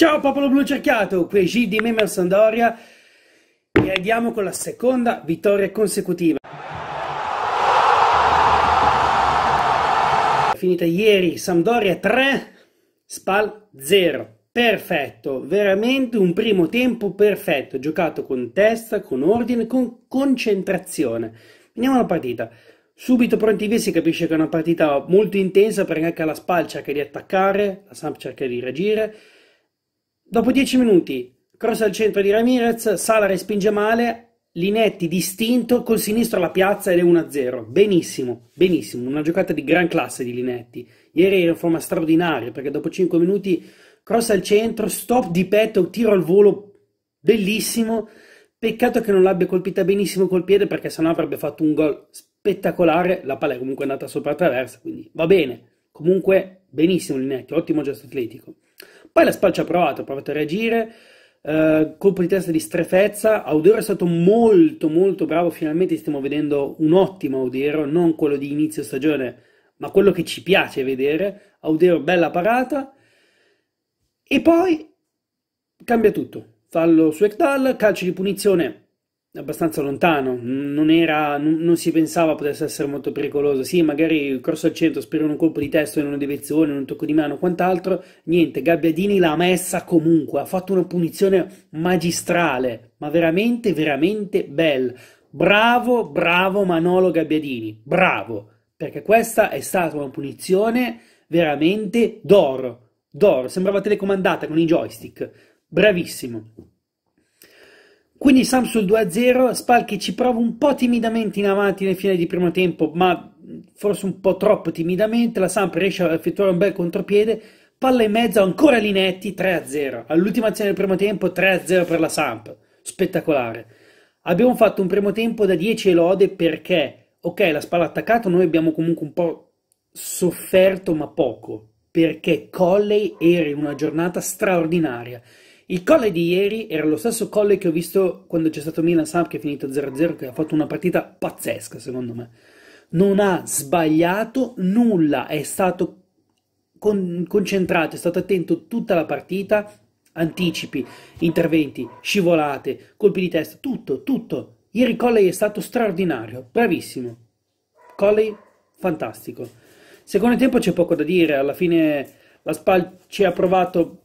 Ciao popolo blu cerchiato, qui è G di Memer Sandoria e andiamo con la seconda vittoria consecutiva. Finita ieri Sampdoria 3, Spal 0. Perfetto, veramente un primo tempo perfetto, giocato con testa, con ordine, con concentrazione. Veniamo alla partita. Subito pronti via si capisce che è una partita molto intensa perché anche la Spal cerca di attaccare, la Samp cerca di reagire Dopo 10 minuti, cross al centro di Ramirez, Sala respinge male, Linetti distinto, col sinistro alla piazza ed è 1-0. Benissimo, benissimo, una giocata di gran classe di Linetti. Ieri era in forma straordinaria perché dopo 5 minuti cross al centro, stop di petto, tiro al volo, bellissimo. Peccato che non l'abbia colpita benissimo col piede perché sennò avrebbe fatto un gol spettacolare. La palla è comunque andata sopra traversa, quindi va bene. Comunque benissimo Linetti, ottimo gesto atletico. Poi la spalla ci ha provato, ha provato a reagire, eh, colpo di testa di strefezza, Audero è stato molto molto bravo, finalmente stiamo vedendo un ottimo Audero, non quello di inizio stagione, ma quello che ci piace vedere, Audero bella parata, e poi cambia tutto, fallo su Ekdal, calcio di punizione abbastanza lontano, non, era, non, si pensava potesse essere molto pericoloso. Sì, magari il corso al centro, spero un colpo di testa, in una deviazione, un tocco di mano, quant'altro. Niente, Gabbiadini l'ha messa comunque, ha fatto una punizione magistrale, ma veramente, veramente bella. Bravo, bravo Manolo Gabbiadini, bravo, perché questa è stata una punizione veramente d'oro, d'oro, sembrava telecomandata con i joystick. Bravissimo. Quindi Sam sul 2-0, Spalchi ci prova un po' timidamente in avanti nel fine di primo tempo, ma forse un po' troppo timidamente, la Samp riesce a effettuare un bel contropiede, palla in mezzo ancora Linetti 3-0, all'ultima azione del primo tempo 3-0 per la Samp, spettacolare. Abbiamo fatto un primo tempo da 10 lode perché, ok, la spalla ha attaccato, noi abbiamo comunque un po' sofferto ma poco, perché Colley era in una giornata straordinaria il Colle di ieri era lo stesso Colle che ho visto quando c'è stato Milan Samp che è finito 0-0, che ha fatto una partita pazzesca secondo me. Non ha sbagliato nulla, è stato con concentrato, è stato attento tutta la partita, anticipi, interventi, scivolate, colpi di testa, tutto, tutto. Ieri Colley è stato straordinario, bravissimo. Colley, fantastico. Secondo tempo c'è poco da dire, alla fine la Spal ci ha provato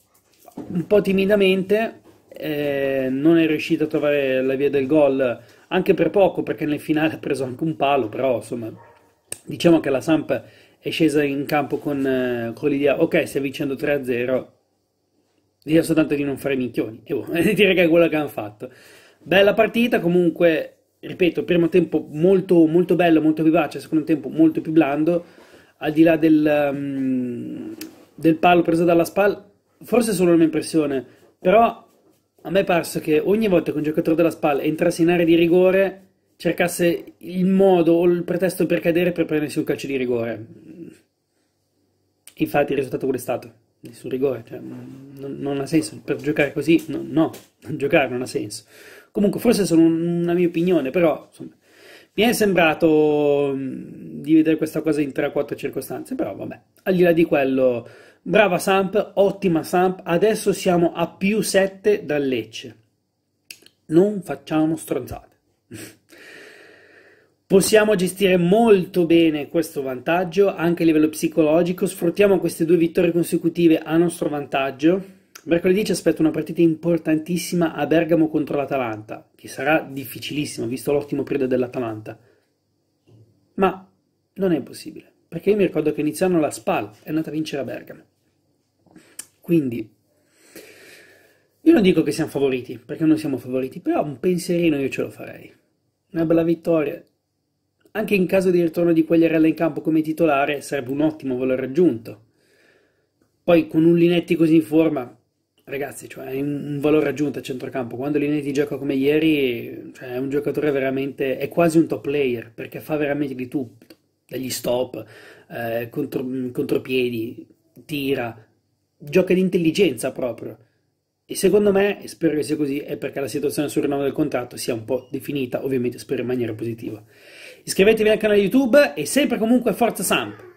un po' timidamente eh, non è riuscito a trovare la via del gol anche per poco perché nel finale ha preso anche un palo però insomma diciamo che la Samp è scesa in campo con, eh, con l'idea ok stai vincendo 3-0 l'idea soltanto di non fare minchioni e boh, dire che è quello che hanno fatto bella partita comunque ripeto primo tempo molto, molto bello molto vivace secondo tempo molto più blando al di là del, um, del palo preso dalla spalla forse è solo la mia impressione, però a me è parso che ogni volta che un giocatore della SPAL entrasse in area di rigore cercasse il modo o il pretesto per cadere per prendersi un calcio di rigore. Infatti il risultato qual è stato? Nessun rigore, cioè, non, non, ha senso. Per giocare così, no, no, giocare non ha senso. Comunque, forse è una mia opinione, però insomma, mi è sembrato mm, di vedere questa cosa in 3-4 circostanze, però vabbè, al di là di quello Brava Samp, ottima Samp, adesso siamo a più 7 dal Lecce. Non facciamo stronzate. Possiamo gestire molto bene questo vantaggio anche a livello psicologico, sfruttiamo queste due vittorie consecutive a nostro vantaggio. Mercoledì ci aspetta una partita importantissima a Bergamo contro l'Atalanta, che sarà difficilissima visto l'ottimo periodo dell'Atalanta. Ma non è impossibile, perché io mi ricordo che iniziano la SPAL, è andata a vincere a Bergamo. Quindi, io non dico che siamo favoriti, perché non siamo favoriti, però un pensierino io ce lo farei. Una bella vittoria. Anche in caso di ritorno di Quagliarella in campo come titolare sarebbe un ottimo valore raggiunto. Poi con un Linetti così in forma, ragazzi, cioè è un valore aggiunto a centrocampo. Quando Linetti gioca come ieri, cioè è un giocatore veramente, è quasi un top player perché fa veramente di tutto, dagli stop, eh, contro, contropiedi, tira, gioca di intelligenza proprio. E secondo me, e spero che sia così, è perché la situazione sul rinnovo del contratto sia un po' definita, ovviamente spero in maniera positiva. Iscrivetevi al canale YouTube e sempre comunque Forza Samp!